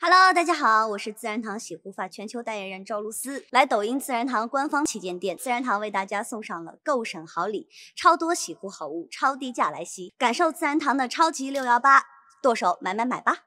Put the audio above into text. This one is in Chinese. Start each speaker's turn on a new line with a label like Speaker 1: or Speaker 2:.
Speaker 1: Hello，大家好，我是自然堂洗护发全球代言人赵露思，来抖音自然堂官方旗舰店，自然堂为大家送上了购省好礼，超多洗护好物，超低价来袭，感受自然堂的超级六幺八，剁手买买买吧！